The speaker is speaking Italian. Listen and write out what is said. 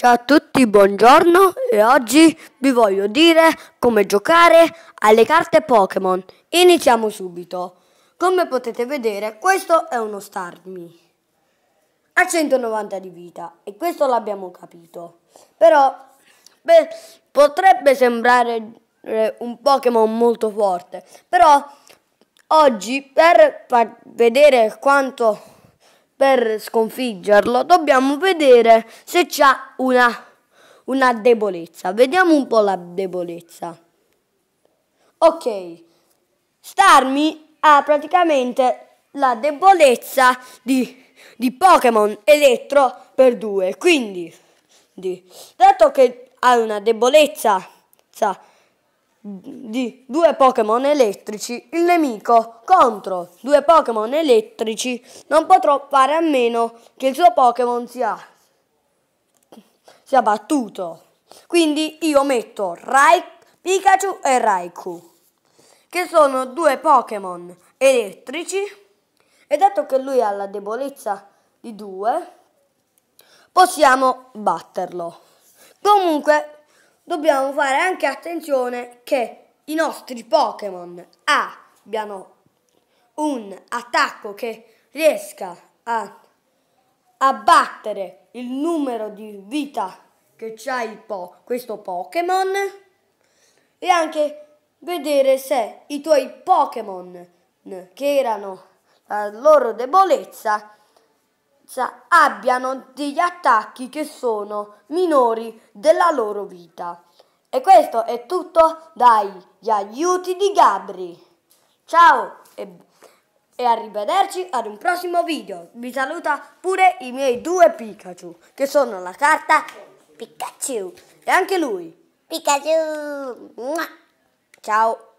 Ciao a tutti, buongiorno e oggi vi voglio dire come giocare alle carte Pokémon. Iniziamo subito. Come potete vedere questo è uno Starmie a 190 di vita e questo l'abbiamo capito. Però beh, potrebbe sembrare eh, un Pokémon molto forte, però oggi per vedere quanto per sconfiggerlo dobbiamo vedere se c'è una, una debolezza. Vediamo un po' la debolezza. Ok, Starmi ha praticamente la debolezza di, di Pokémon Elettro per due. Quindi, di, dato che ha una debolezza sa, di due Pokémon elettrici, il nemico contro due Pokémon elettrici non potrò fare a meno che il suo Pokémon sia, sia battuto. Quindi io metto Rai, Pikachu e Raikou, che sono due Pokémon elettrici, e dato che lui ha la debolezza di due, possiamo batterlo. Comunque dobbiamo fare anche attenzione che i nostri Pokémon abbiano un attacco che riesca a abbattere il numero di vita che c'ha po questo Pokémon e anche vedere se i tuoi Pokémon che erano la loro debolezza Pizza abbiano degli attacchi che sono minori della loro vita. E questo è tutto dagli aiuti di Gabri. Ciao e, e arrivederci ad un prossimo video. Vi saluta pure i miei due Pikachu, che sono la carta Pikachu e anche lui. Pikachu! Ciao!